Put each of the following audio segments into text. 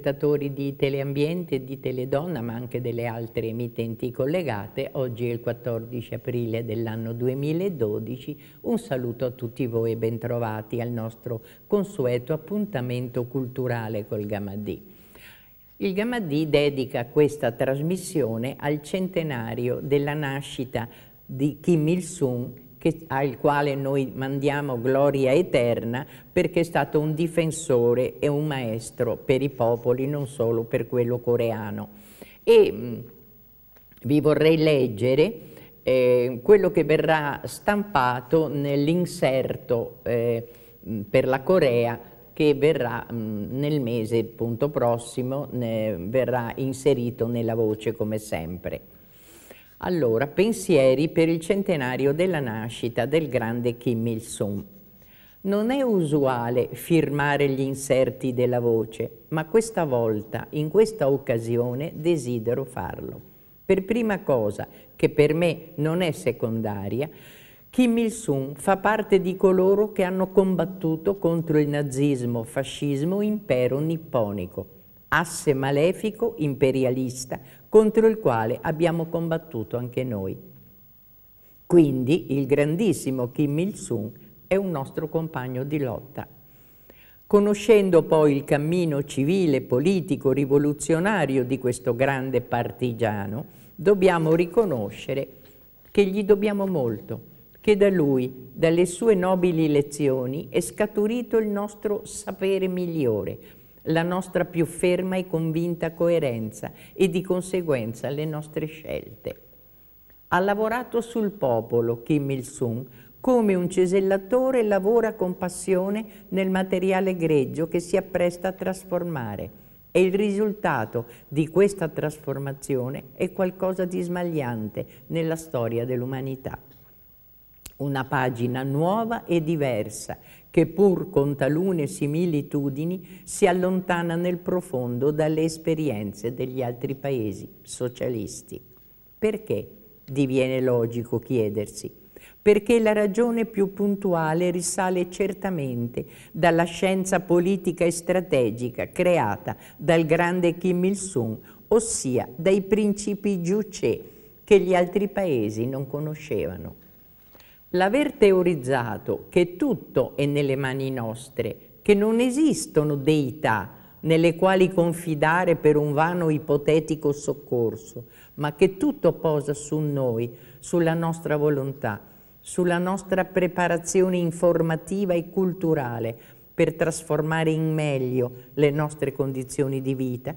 telespettatori di Teleambiente e di Teledonna, ma anche delle altre emittenti collegate. Oggi è il 14 aprile dell'anno 2012. Un saluto a tutti voi e bentrovati al nostro consueto appuntamento culturale col Gamadì. Il Gamadì dedica questa trasmissione al centenario della nascita di Kim Il-sung che, al quale noi mandiamo gloria eterna perché è stato un difensore e un maestro per i popoli, non solo per quello coreano. E mh, vi vorrei leggere eh, quello che verrà stampato nell'inserto eh, per la Corea che verrà mh, nel mese appunto, prossimo, ne, verrà inserito nella voce come sempre. Allora, pensieri per il centenario della nascita del grande Kim Il-sung. Non è usuale firmare gli inserti della voce, ma questa volta, in questa occasione, desidero farlo. Per prima cosa, che per me non è secondaria, Kim Il-sung fa parte di coloro che hanno combattuto contro il nazismo, fascismo, impero nipponico, asse malefico imperialista contro il quale abbiamo combattuto anche noi. Quindi il grandissimo Kim Il-sung è un nostro compagno di lotta. Conoscendo poi il cammino civile, politico, rivoluzionario di questo grande partigiano, dobbiamo riconoscere che gli dobbiamo molto, che da lui, dalle sue nobili lezioni, è scaturito il nostro sapere migliore, la nostra più ferma e convinta coerenza e di conseguenza le nostre scelte. Ha lavorato sul popolo Kim Il-sung come un cesellatore lavora con passione nel materiale greggio che si appresta a trasformare e il risultato di questa trasformazione è qualcosa di smagliante nella storia dell'umanità. Una pagina nuova e diversa che pur con talune similitudini si allontana nel profondo dalle esperienze degli altri paesi socialisti. Perché? Diviene logico chiedersi. Perché la ragione più puntuale risale certamente dalla scienza politica e strategica creata dal grande Kim Il-sung, ossia dai principi Juche che gli altri paesi non conoscevano l'aver teorizzato che tutto è nelle mani nostre, che non esistono deità nelle quali confidare per un vano ipotetico soccorso, ma che tutto posa su noi, sulla nostra volontà, sulla nostra preparazione informativa e culturale per trasformare in meglio le nostre condizioni di vita,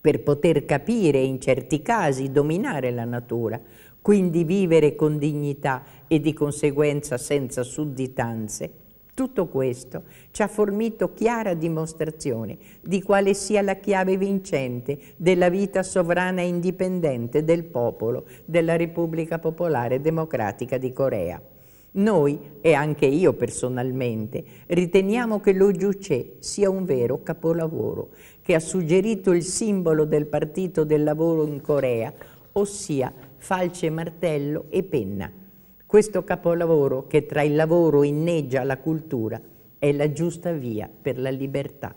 per poter capire e in certi casi dominare la natura, quindi vivere con dignità e di conseguenza senza sudditanze. Tutto questo ci ha fornito chiara dimostrazione di quale sia la chiave vincente della vita sovrana e indipendente del popolo della Repubblica Popolare Democratica di Corea. Noi, e anche io personalmente, riteniamo che lo Juche sia un vero capolavoro, che ha suggerito il simbolo del partito del lavoro in Corea, ossia falce, martello e penna. Questo capolavoro che tra il lavoro inneggia la cultura è la giusta via per la libertà.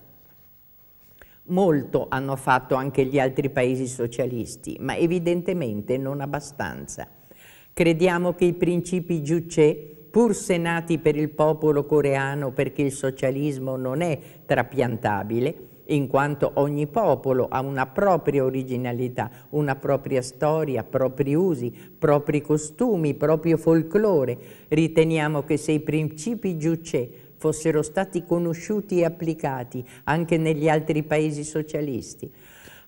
Molto hanno fatto anche gli altri paesi socialisti, ma evidentemente non abbastanza. Crediamo che i principi giucce pur se nati per il popolo coreano perché il socialismo non è trapiantabile, in quanto ogni popolo ha una propria originalità, una propria storia, propri usi, propri costumi, proprio folklore. Riteniamo che se i principi giucce fossero stati conosciuti e applicati anche negli altri paesi socialisti,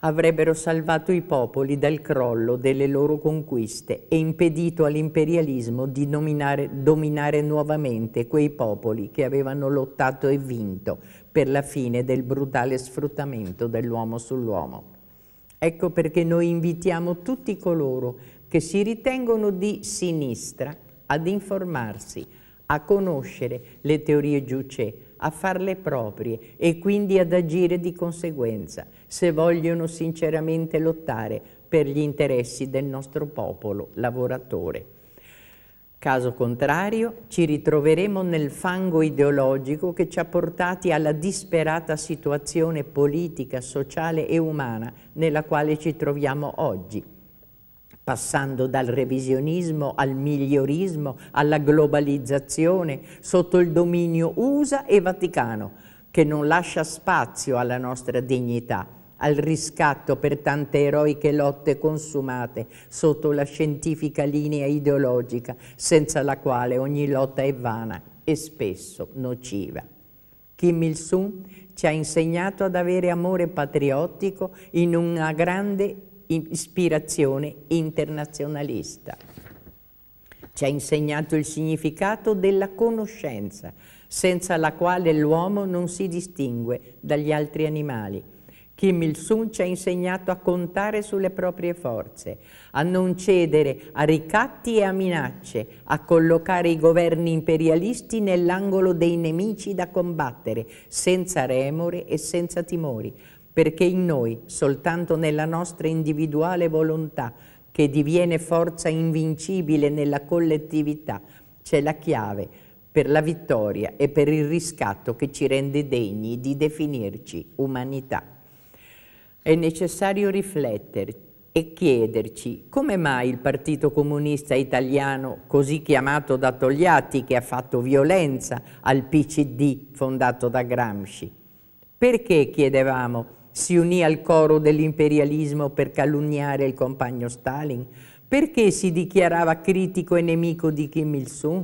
avrebbero salvato i popoli dal crollo delle loro conquiste e impedito all'imperialismo di dominare, dominare nuovamente quei popoli che avevano lottato e vinto per la fine del brutale sfruttamento dell'uomo sull'uomo. Ecco perché noi invitiamo tutti coloro che si ritengono di sinistra ad informarsi, a conoscere le teorie giucce, a farle proprie e quindi ad agire di conseguenza se vogliono sinceramente lottare per gli interessi del nostro popolo lavoratore. Caso contrario, ci ritroveremo nel fango ideologico che ci ha portati alla disperata situazione politica, sociale e umana nella quale ci troviamo oggi passando dal revisionismo al migliorismo, alla globalizzazione, sotto il dominio USA e Vaticano, che non lascia spazio alla nostra dignità, al riscatto per tante eroiche lotte consumate sotto la scientifica linea ideologica, senza la quale ogni lotta è vana e spesso nociva. Kim Il-sung ci ha insegnato ad avere amore patriottico in una grande ispirazione internazionalista. Ci ha insegnato il significato della conoscenza, senza la quale l'uomo non si distingue dagli altri animali. Kim Il-sung ci ha insegnato a contare sulle proprie forze, a non cedere a ricatti e a minacce, a collocare i governi imperialisti nell'angolo dei nemici da combattere, senza remore e senza timori, perché in noi, soltanto nella nostra individuale volontà, che diviene forza invincibile nella collettività, c'è la chiave per la vittoria e per il riscatto che ci rende degni di definirci umanità. È necessario riflettere e chiederci come mai il Partito Comunista Italiano, così chiamato da Togliatti, che ha fatto violenza al PCD fondato da Gramsci. Perché, chiedevamo, si unì al coro dell'imperialismo per calunniare il compagno Stalin? Perché si dichiarava critico e nemico di Kim Il-sung?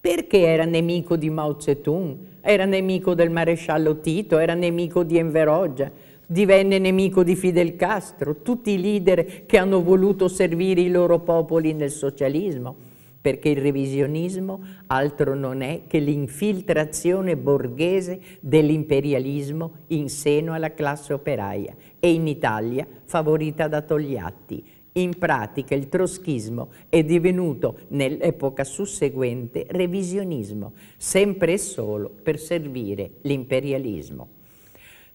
Perché era nemico di Mao Zedong? Era nemico del maresciallo Tito? Era nemico di Enver Hoxha? Divenne nemico di Fidel Castro? Tutti i leader che hanno voluto servire i loro popoli nel socialismo? perché il revisionismo altro non è che l'infiltrazione borghese dell'imperialismo in seno alla classe operaia e in Italia favorita da Togliatti. In pratica il troschismo è divenuto nell'epoca susseguente revisionismo, sempre e solo per servire l'imperialismo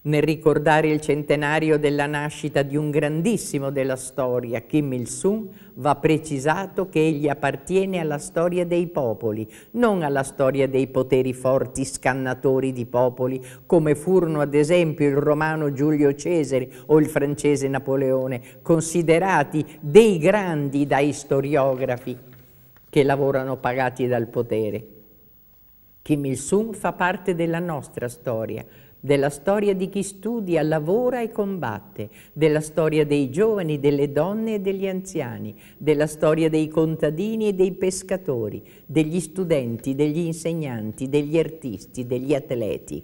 nel ricordare il centenario della nascita di un grandissimo della storia, Kim Il-sung, va precisato che egli appartiene alla storia dei popoli, non alla storia dei poteri forti scannatori di popoli, come furono ad esempio il romano Giulio Cesare o il francese Napoleone, considerati dei grandi da storiografi che lavorano pagati dal potere. Kim Il-sung fa parte della nostra storia, della storia di chi studia, lavora e combatte, della storia dei giovani, delle donne e degli anziani, della storia dei contadini e dei pescatori, degli studenti, degli insegnanti, degli artisti, degli atleti.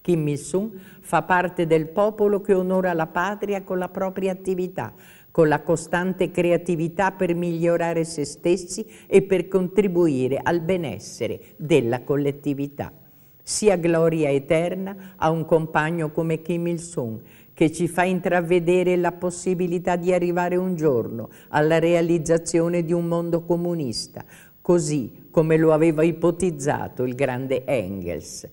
Kim Il-sung fa parte del popolo che onora la patria con la propria attività, con la costante creatività per migliorare se stessi e per contribuire al benessere della collettività sia gloria eterna a un compagno come Kim Il-sung, che ci fa intravedere la possibilità di arrivare un giorno alla realizzazione di un mondo comunista, così come lo aveva ipotizzato il grande Engels.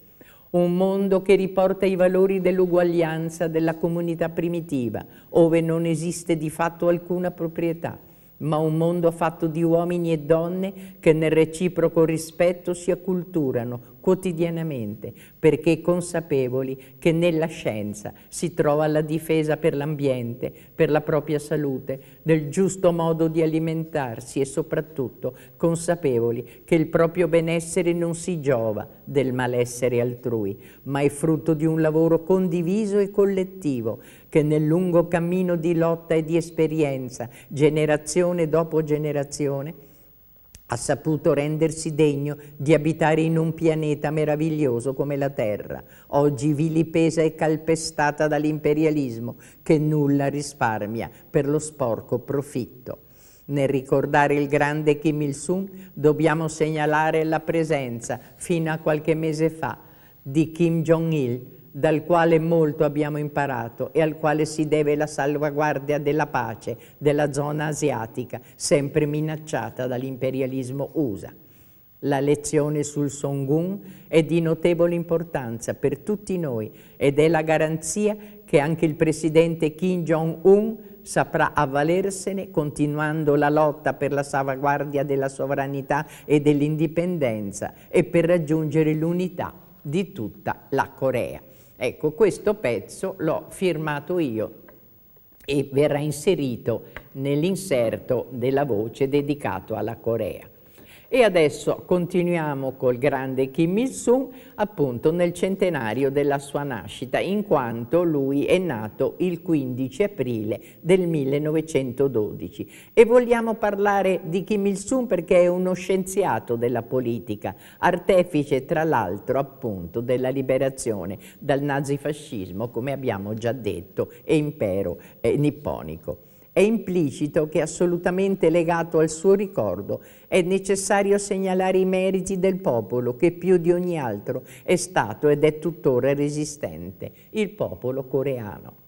Un mondo che riporta i valori dell'uguaglianza della comunità primitiva, ove non esiste di fatto alcuna proprietà, ma un mondo fatto di uomini e donne che nel reciproco rispetto si acculturano quotidianamente perché consapevoli che nella scienza si trova la difesa per l'ambiente, per la propria salute, del giusto modo di alimentarsi e soprattutto consapevoli che il proprio benessere non si giova del malessere altrui, ma è frutto di un lavoro condiviso e collettivo che nel lungo cammino di lotta e di esperienza, generazione dopo generazione, ha saputo rendersi degno di abitare in un pianeta meraviglioso come la Terra, oggi vilipesa e calpestata dall'imperialismo che nulla risparmia per lo sporco profitto. Nel ricordare il grande Kim Il-sung dobbiamo segnalare la presenza, fino a qualche mese fa, di Kim Jong-il, dal quale molto abbiamo imparato e al quale si deve la salvaguardia della pace della zona asiatica, sempre minacciata dall'imperialismo USA. La lezione sul Songun è di notevole importanza per tutti noi ed è la garanzia che anche il presidente Kim Jong-un saprà avvalersene continuando la lotta per la salvaguardia della sovranità e dell'indipendenza e per raggiungere l'unità di tutta la Corea. Ecco, questo pezzo l'ho firmato io e verrà inserito nell'inserto della voce dedicato alla Corea. E adesso continuiamo col grande Kim Il-sung, appunto nel centenario della sua nascita, in quanto lui è nato il 15 aprile del 1912. E vogliamo parlare di Kim Il-sung perché è uno scienziato della politica, artefice tra l'altro appunto della liberazione dal nazifascismo, come abbiamo già detto, e impero eh, nipponico è implicito che è assolutamente legato al suo ricordo. È necessario segnalare i meriti del popolo che più di ogni altro è stato ed è tuttora resistente, il popolo coreano.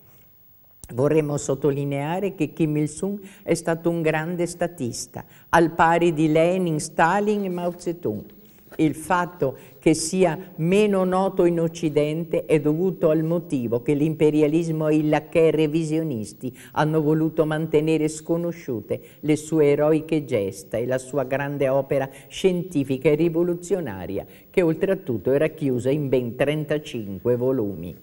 Vorremmo sottolineare che Kim Il-sung è stato un grande statista, al pari di Lenin, Stalin e Mao Zedong. Il fatto che sia meno noto in Occidente è dovuto al motivo che l'imperialismo e i lacchè revisionisti hanno voluto mantenere sconosciute le sue eroiche gesta e la sua grande opera scientifica e rivoluzionaria, che oltretutto era chiusa in ben 35 volumi.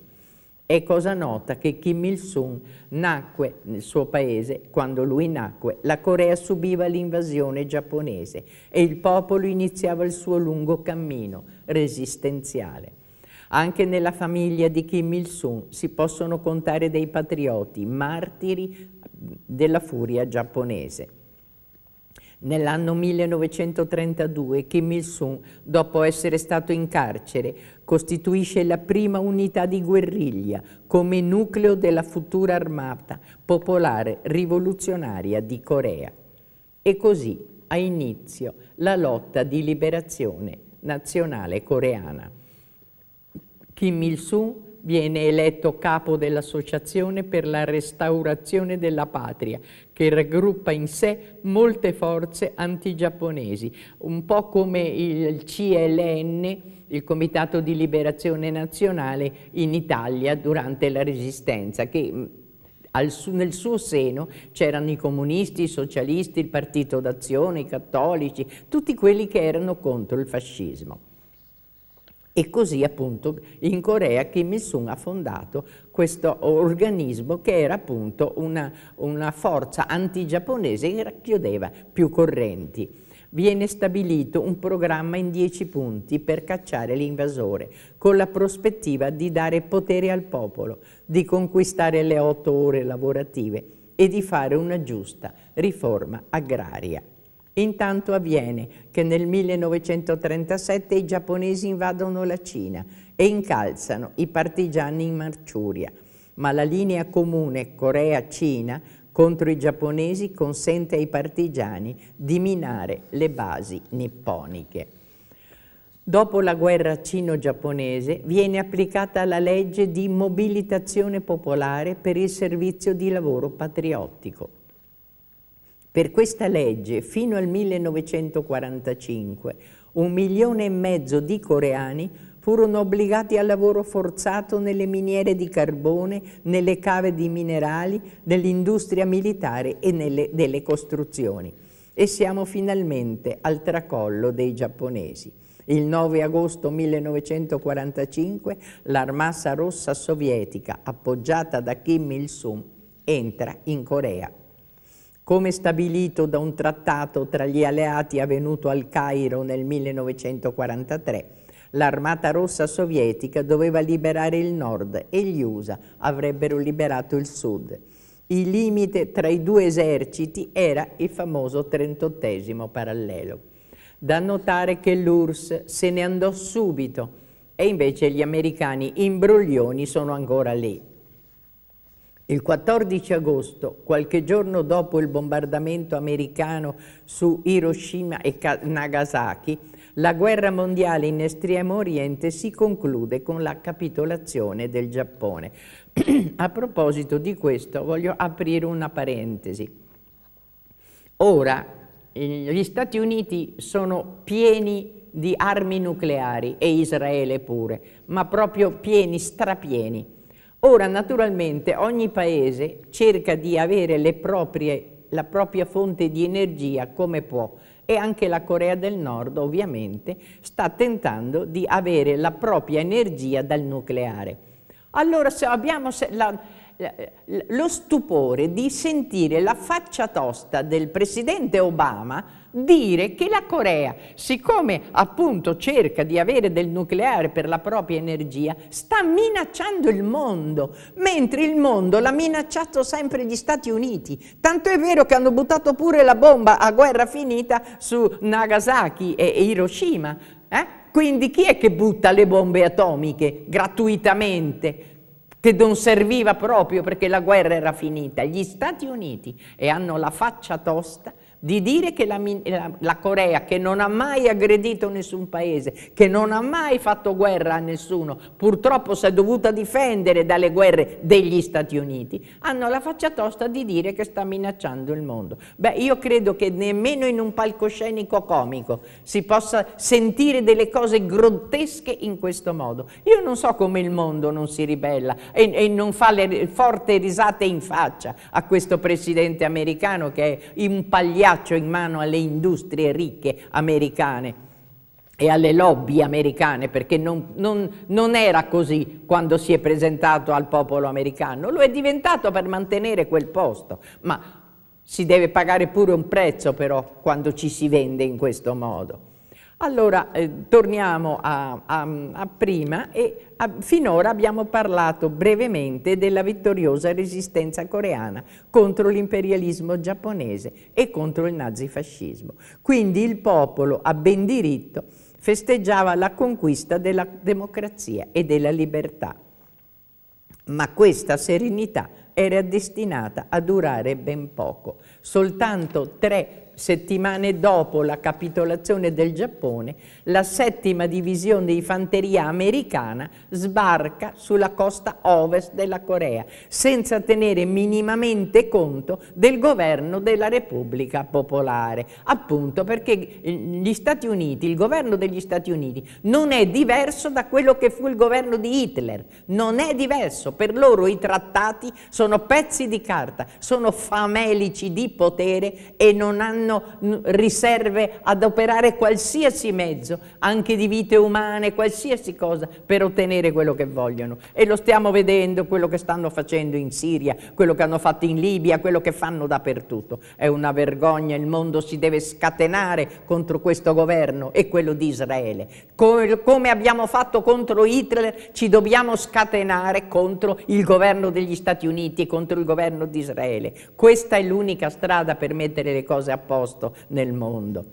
È cosa nota che Kim Il-sung nacque nel suo paese, quando lui nacque, la Corea subiva l'invasione giapponese e il popolo iniziava il suo lungo cammino resistenziale. Anche nella famiglia di Kim Il-sung si possono contare dei patrioti, martiri della furia giapponese. Nell'anno 1932 Kim Il-sung, dopo essere stato in carcere, costituisce la prima unità di guerriglia come nucleo della futura armata popolare rivoluzionaria di Corea. E così ha inizio la lotta di liberazione nazionale coreana. Kim Il-sung viene eletto capo dell'Associazione per la restaurazione della patria, che raggruppa in sé molte forze antigiapponesi, un po' come il CLN, il Comitato di Liberazione Nazionale in Italia durante la Resistenza, che mm, nel suo seno c'erano i comunisti, i socialisti, il Partito d'Azione, i cattolici, tutti quelli che erano contro il fascismo. E così appunto in Corea Kim Il-sung ha fondato questo organismo che era appunto una, una forza anti-giapponese che racchiudeva più correnti viene stabilito un programma in dieci punti per cacciare l'invasore, con la prospettiva di dare potere al popolo, di conquistare le otto ore lavorative e di fare una giusta riforma agraria. Intanto avviene che nel 1937 i giapponesi invadono la Cina e incalzano i partigiani in Marciuria, ma la linea comune Corea-Cina contro i giapponesi consente ai partigiani di minare le basi nipponiche. Dopo la guerra cino-giapponese viene applicata la legge di mobilitazione popolare per il servizio di lavoro patriottico. Per questa legge, fino al 1945, un milione e mezzo di coreani furono obbligati al lavoro forzato nelle miniere di carbone, nelle cave di minerali, nell'industria militare e nelle, delle costruzioni. E siamo finalmente al tracollo dei giapponesi. Il 9 agosto 1945 l'armata rossa sovietica, appoggiata da Kim Il-sung, entra in Corea come stabilito da un trattato tra gli alleati avvenuto al Cairo nel 1943. L'armata rossa sovietica doveva liberare il nord e gli USA avrebbero liberato il sud. Il limite tra i due eserciti era il famoso 38 parallelo. Da notare che l'URSS se ne andò subito e invece gli americani imbroglioni sono ancora lì il 14 agosto, qualche giorno dopo il bombardamento americano su Hiroshima e Nagasaki, la guerra mondiale in Estremo Oriente si conclude con la capitolazione del Giappone. A proposito di questo voglio aprire una parentesi. Ora gli Stati Uniti sono pieni di armi nucleari e Israele pure, ma proprio pieni, strapieni Ora naturalmente ogni paese cerca di avere proprie, la propria fonte di energia come può e anche la Corea del Nord ovviamente sta tentando di avere la propria energia dal nucleare. Allora se abbiamo... Se la, eh, lo stupore di sentire la faccia tosta del presidente Obama dire che la Corea, siccome appunto cerca di avere del nucleare per la propria energia, sta minacciando il mondo, mentre il mondo l'ha minacciato sempre gli Stati Uniti. Tanto è vero che hanno buttato pure la bomba a guerra finita su Nagasaki e Hiroshima. Eh? Quindi chi è che butta le bombe atomiche gratuitamente? che non serviva proprio perché la guerra era finita. Gli Stati Uniti, e hanno la faccia tosta, di dire che la, la, la, Corea, che non ha mai aggredito nessun paese, che non ha mai fatto guerra a nessuno, purtroppo si è dovuta difendere dalle guerre degli Stati Uniti, hanno la faccia tosta di dire che sta minacciando il mondo. Beh, io credo che nemmeno in un palcoscenico comico si possa sentire delle cose grottesche in questo modo. Io non so come il mondo non si ribella e, e non fa le forti risate in faccia a questo presidente americano che è impagliato ghiaccio in mano alle industrie ricche americane e alle lobby americane, perché non, non, non, era così quando si è presentato al popolo americano, lo è diventato per mantenere quel posto, ma si deve pagare pure un prezzo però quando ci si vende in questo modo. Allora eh, torniamo a, a, a prima e Finora abbiamo parlato brevemente della vittoriosa resistenza coreana contro l'imperialismo giapponese e contro il nazifascismo. Quindi il popolo a ben diritto festeggiava la conquista della democrazia e della libertà. Ma questa serenità era destinata a durare ben poco. Soltanto tre settimane dopo la capitolazione del Giappone, la settima divisione di fanteria americana sbarca sulla costa ovest della Corea, senza tenere minimamente conto del governo della Repubblica Popolare, appunto perché eh, gli Stati Uniti, il governo degli Stati Uniti non è diverso da quello che fu il governo di Hitler, non è diverso, per loro i trattati sono pezzi di carta, sono famelici di potere e non hanno hanno mm, riserve ad operare qualsiasi mezzo, anche di vite umane, qualsiasi cosa, per ottenere quello che vogliono. E lo stiamo vedendo, quello che stanno facendo in Siria, quello che hanno fatto in Libia, quello che fanno dappertutto. È una vergogna, il mondo si deve scatenare contro questo governo e quello di Israele. Come, abbiamo fatto contro Hitler, ci dobbiamo scatenare contro il governo degli Stati Uniti, e contro il governo di Israele. Questa è l'unica strada per mettere le cose a posto posto nel mondo.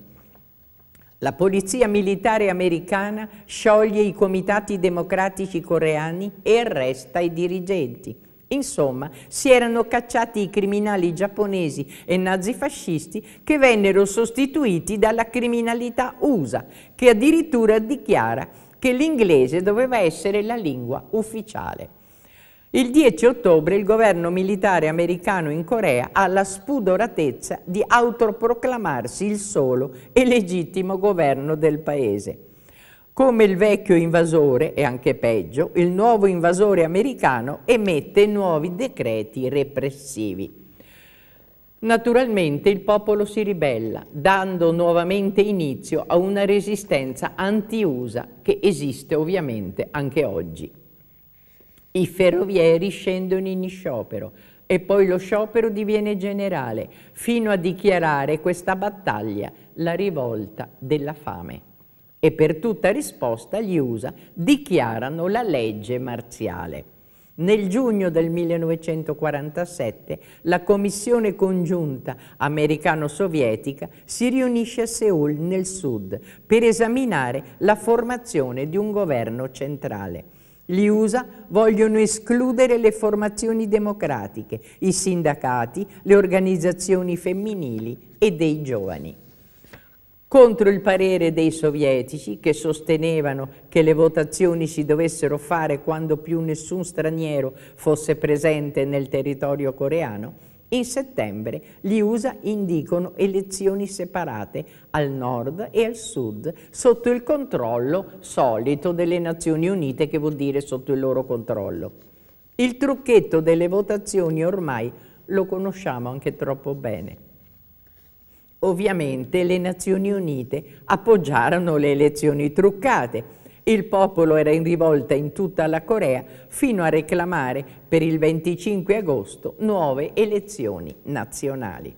La polizia militare americana scioglie i comitati democratici coreani e arresta i dirigenti. Insomma, si erano cacciati i criminali giapponesi e nazifascisti che vennero sostituiti dalla criminalità USA, che addirittura dichiara che l'inglese doveva essere la lingua ufficiale. Il 10 ottobre il governo militare americano in Corea ha la spudoratezza di autoproclamarsi il solo e legittimo governo del paese. Come il vecchio invasore, e anche peggio, il nuovo invasore americano emette nuovi decreti repressivi. Naturalmente il popolo si ribella, dando nuovamente inizio a una resistenza anti-USA che esiste ovviamente anche oggi. I ferrovieri scendono in sciopero e poi lo sciopero diviene generale, fino a dichiarare questa battaglia la rivolta della fame. E per tutta risposta gli USA dichiarano la legge marziale. Nel giugno del 1947 la commissione congiunta americano-sovietica si riunisce a Seoul nel sud per esaminare la formazione di un governo centrale. Gli USA vogliono escludere le formazioni democratiche, i sindacati, le organizzazioni femminili e dei giovani. Contro il parere dei sovietici, che sostenevano che le votazioni si dovessero fare quando più nessun straniero fosse presente nel territorio coreano, in settembre gli USA indicano elezioni separate al nord e al sud sotto il controllo solito delle Nazioni Unite, che vuol dire sotto il loro controllo. Il trucchetto delle votazioni ormai lo conosciamo anche troppo bene. Ovviamente le Nazioni Unite appoggiarono le elezioni truccate il popolo era in rivolta in tutta la Corea fino a reclamare per il 25 agosto nuove elezioni nazionali.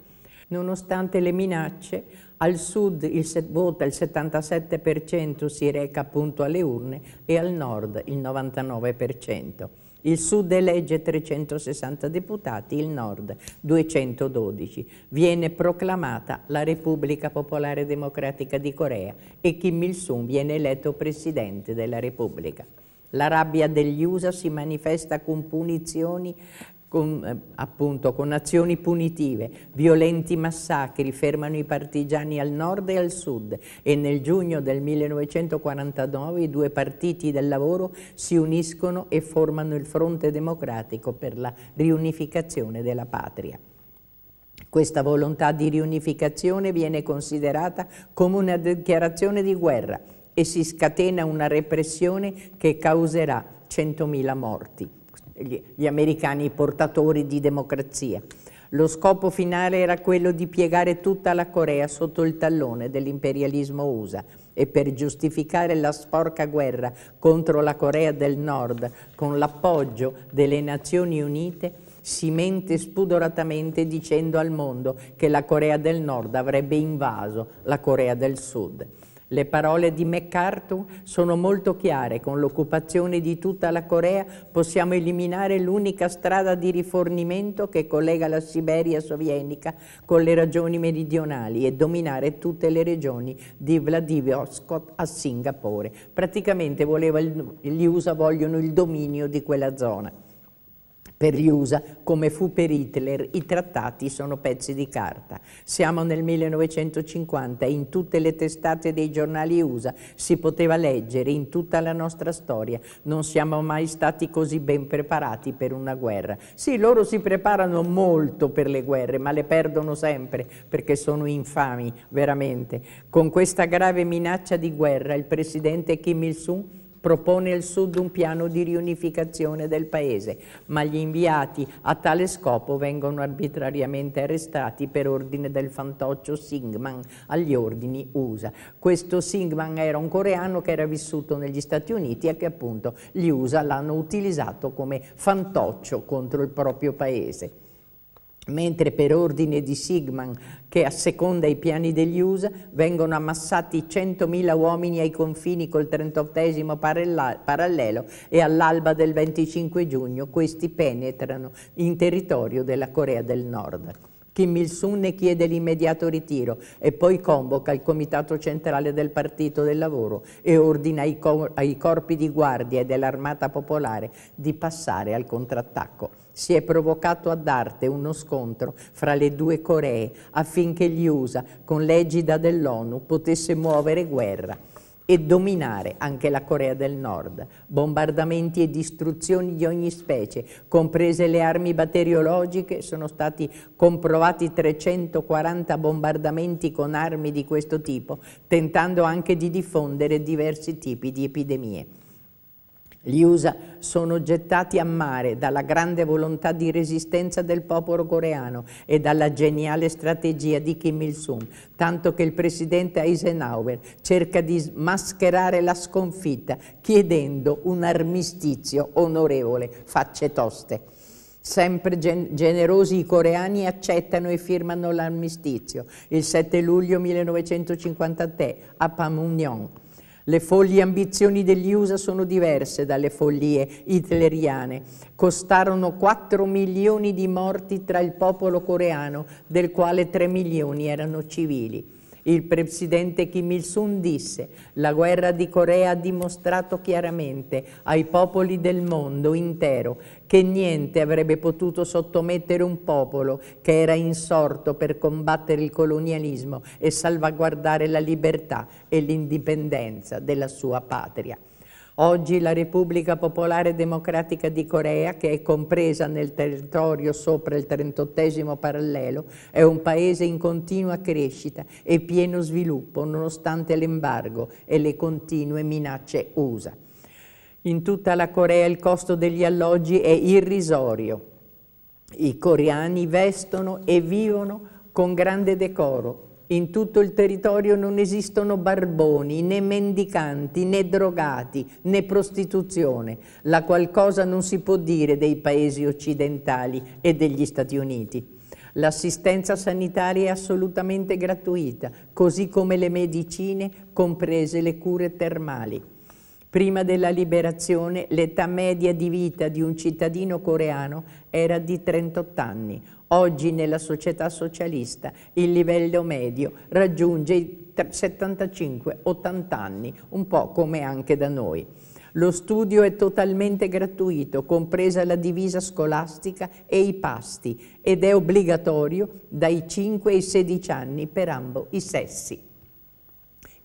Nonostante le minacce, al sud il vota il 77% si reca appunto alle urne e al nord il 99%. Il sud elegge 360 deputati, il nord 212. Viene proclamata la Repubblica Popolare Democratica di Corea e Kim Il-sung viene eletto presidente della Repubblica. La rabbia degli USA si manifesta con punizioni con, eh, appunto, con azioni punitive, violenti massacri, fermano i partigiani al nord e al sud e nel giugno del 1949 i due partiti del lavoro si uniscono e formano il Fronte Democratico per la riunificazione della patria. Questa volontà di riunificazione viene considerata come una dichiarazione di guerra e si scatena una repressione che causerà 100.000 morti gli, gli americani portatori di democrazia. Lo scopo finale era quello di piegare tutta la Corea sotto il tallone dell'imperialismo USA e per giustificare la sporca guerra contro la Corea del Nord con l'appoggio delle Nazioni Unite si mente spudoratamente dicendo al mondo che la Corea del Nord avrebbe invaso la Corea del Sud. Le parole di MacArthur sono molto chiare, con l'occupazione di tutta la Corea possiamo eliminare l'unica strada di rifornimento che collega la Siberia sovietica con le regioni meridionali e dominare tutte le regioni di Vladivostok a Singapore. Praticamente voleva, gli USA vogliono il dominio di quella zona per gli USA, come fu per Hitler, i trattati sono pezzi di carta. Siamo nel 1950, in tutte le testate dei giornali USA si poteva leggere in tutta la nostra storia, non siamo mai stati così ben preparati per una guerra. Sì, loro si preparano molto per le guerre, ma le perdono sempre perché sono infami, veramente. Con questa grave minaccia di guerra il presidente Kim Il-sung propone al Sud un piano di riunificazione del Paese, ma gli inviati a tale scopo vengono arbitrariamente arrestati per ordine del fantoccio Singman agli ordini USA. Questo Singman era un coreano che era vissuto negli Stati Uniti e che appunto gli USA l'hanno utilizzato come fantoccio contro il proprio Paese mentre per ordine di Sigmund, che asseconda i piani degli USA, vengono ammassati 100.000 uomini ai confini col 38 parallelo e all'alba del 25 giugno questi penetrano in territorio della Corea del Nord. Kim Il-sung ne chiede l'immediato ritiro e poi convoca il Comitato Centrale del Partito del Lavoro e ordina ai, cor ai corpi di guardia e dell'Armata Popolare di passare al contrattacco si è provocato ad arte uno scontro fra le due Coree affinché gli USA, con l'egida dell'ONU, potesse muovere guerra e dominare anche la Corea del Nord. Bombardamenti e distruzioni di ogni specie, comprese le armi batteriologiche, sono stati comprovati 340 bombardamenti con armi di questo tipo, tentando anche di diffondere diversi tipi di epidemie. Gli USA sono gettati a mare dalla grande volontà di resistenza del popolo coreano e dalla geniale strategia di Kim Il-sung, tanto che il presidente Eisenhower cerca di mascherare la sconfitta chiedendo un armistizio onorevole, facce toste. Sempre gen generosi i coreani accettano e firmano l'armistizio il 7 luglio 1953 a Panmunjom le folli ambizioni degli USA sono diverse dalle follie hitleriane. Costarono 4 milioni di morti tra il popolo coreano, del quale 3 milioni erano civili. Il presidente Kim Il-sung disse «La guerra di Corea ha dimostrato chiaramente ai popoli del mondo intero che niente avrebbe potuto sottomettere un popolo che era insorto per combattere il colonialismo e salvaguardare la libertà e l'indipendenza della sua patria». Oggi la Repubblica Popolare Democratica di Corea, che è compresa nel territorio sopra il 38 parallelo, è un paese in continua crescita e pieno sviluppo nonostante l'embargo e le continue minacce USA. In tutta la Corea il costo degli alloggi è irrisorio. I coreani vestono e vivono con grande decoro, in tutto il territorio non esistono barboni, né mendicanti, né drogati, né prostituzione. La qualcosa non si può dire dei paesi occidentali e degli Stati Uniti. L'assistenza sanitaria è assolutamente gratuita, così come le medicine, comprese le cure termali. Prima della liberazione l'età media di vita di un cittadino coreano era di 38 anni, Oggi nella società socialista il livello medio raggiunge i 75-80 anni, un po' come anche da noi. Lo studio è totalmente gratuito, compresa la divisa scolastica e i pasti, ed è obbligatorio dai 5 ai 16 anni per ambo i sessi.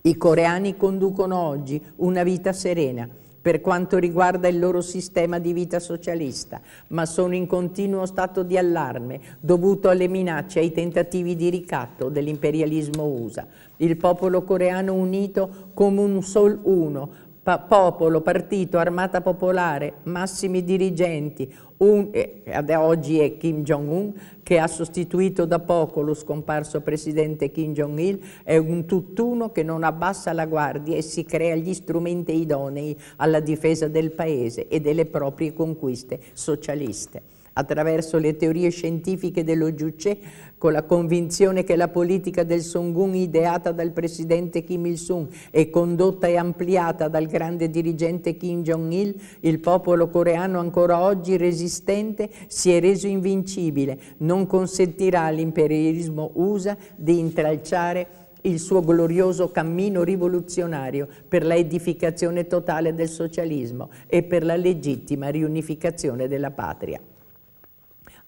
I coreani conducono oggi una vita serena, per quanto riguarda il loro sistema di vita socialista, ma sono in continuo stato di allarme dovuto alle minacce e ai tentativi di ricatto dell'imperialismo USA. Il popolo coreano unito come un sol uno pa popolo, partito, armata popolare, massimi dirigenti, un, eh, oggi è Kim Jong-un che ha sostituito da poco lo scomparso presidente Kim Jong-il, è un tutt'uno che non abbassa la guardia e si crea gli strumenti idonei alla difesa del paese e delle proprie conquiste socialiste attraverso le teorie scientifiche dello Juche, con la convinzione che la politica del Songun ideata dal presidente Kim Il-sung e condotta e ampliata dal grande dirigente Kim Jong-il, il popolo coreano ancora oggi resistente si è reso invincibile, non consentirà all'imperialismo USA di intralciare il suo glorioso cammino rivoluzionario per la edificazione totale del socialismo e per la legittima riunificazione della patria.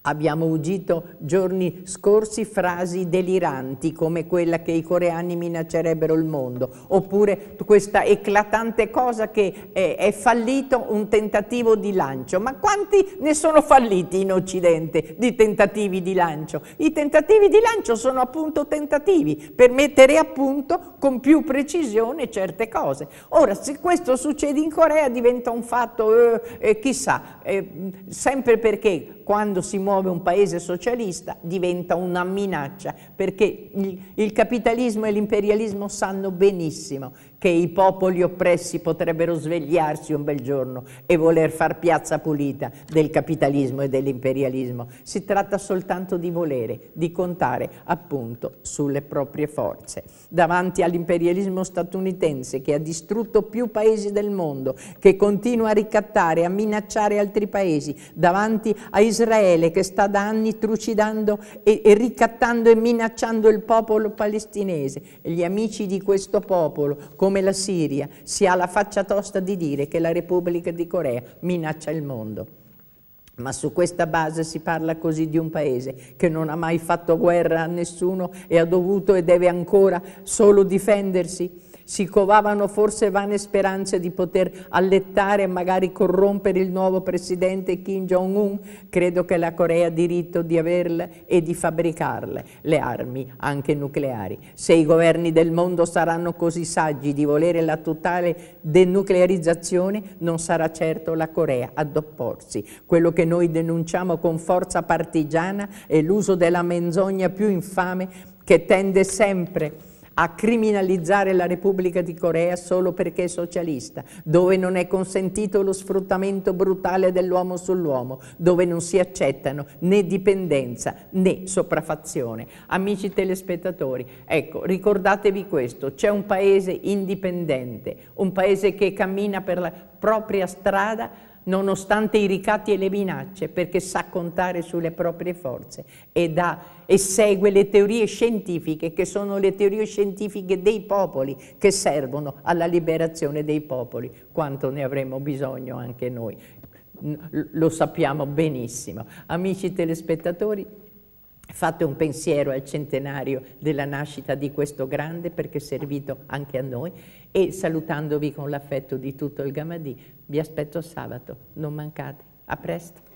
Abbiamo udito giorni scorsi frasi deliranti come quella che i coreani minaccerebbero il mondo, oppure questa eclatante cosa che è, eh, è, fallito un tentativo di lancio. Ma quanti ne sono falliti in Occidente di tentativi di lancio? I tentativi di lancio sono appunto tentativi per mettere a punto con più precisione certe cose. Ora, se questo succede in Corea diventa un fatto, eh, eh, chissà, eh, sempre perché quando si muove muove un paese socialista diventa una minaccia, perché il, il capitalismo e l'imperialismo sanno benissimo che i popoli oppressi potrebbero svegliarsi un bel giorno e voler far piazza pulita del capitalismo e dell'imperialismo. Si tratta soltanto di volere, di contare appunto sulle proprie forze. Davanti all'imperialismo statunitense che ha distrutto più paesi del mondo, che continua a ricattare, a minacciare altri paesi, davanti a Israele che sta da anni trucidando e, e ricattando e minacciando il popolo palestinese, gli amici di questo popolo, con come la Siria, si ha la faccia tosta di dire che la Repubblica di Corea minaccia il mondo. Ma su questa base si parla così di un paese che non ha mai fatto guerra a nessuno e ha dovuto e deve ancora solo difendersi? si covavano forse vane speranze di poter allettare e magari corrompere il nuovo presidente Kim Jong-un, credo che la Corea ha diritto di averle e di fabbricarle, le armi anche nucleari. Se i governi del mondo saranno così saggi di volere la totale denuclearizzazione, non sarà certo la Corea ad opporsi. Quello che noi denunciamo con forza partigiana è l'uso della menzogna più infame che tende sempre a a criminalizzare la Repubblica di Corea solo perché è socialista, dove non è consentito lo sfruttamento brutale dell'uomo sull'uomo, dove non si accettano né dipendenza né sopraffazione. Amici telespettatori, ecco, ricordatevi questo, c'è un paese indipendente, un paese che cammina per la propria strada nonostante i ricatti e le minacce, perché sa contare sulle proprie forze ed ha, e segue le teorie scientifiche, che sono le teorie scientifiche dei popoli, che servono alla liberazione dei popoli, quanto ne avremo bisogno anche noi. Lo sappiamo benissimo. Amici telespettatori, Fate un pensiero al centenario della nascita di questo grande perché è servito anche a noi e salutandovi con l'affetto di tutto il Gamadì. Vi aspetto sabato, non mancate. A presto.